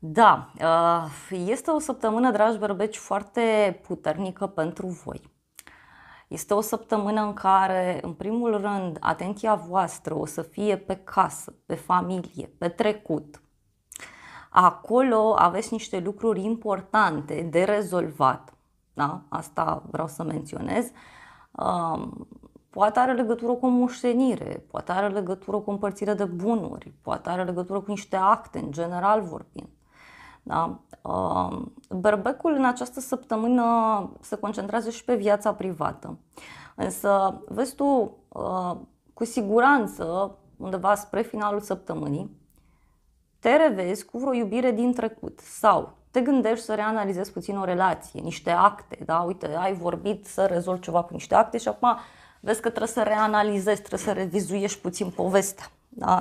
Da, uh, este o săptămână, dragi bărbeci, foarte puternică pentru voi. Este o săptămână în care, în primul rând, atenția voastră o să fie pe casă, pe familie, pe trecut. Acolo aveți niște lucruri importante de rezolvat. Da? Asta vreau să menționez. Um, poate are legătură cu o moștenire, poate are legătură cu împărțire de bunuri, poate are legătură cu niște acte, în general vorbind. Da? Um, Berbecul în această săptămână se concentrează și pe viața privată. Însă, vezi tu, uh, cu siguranță, undeva spre finalul săptămânii, te revezi cu vreo iubire din trecut sau te gândești să reanalizezi puțin o relație, niște acte, da? Uite, ai vorbit să rezolvi ceva cu niște acte și acum vezi că trebuie să reanalizezi, trebuie să revizuiești puțin povestea. Da?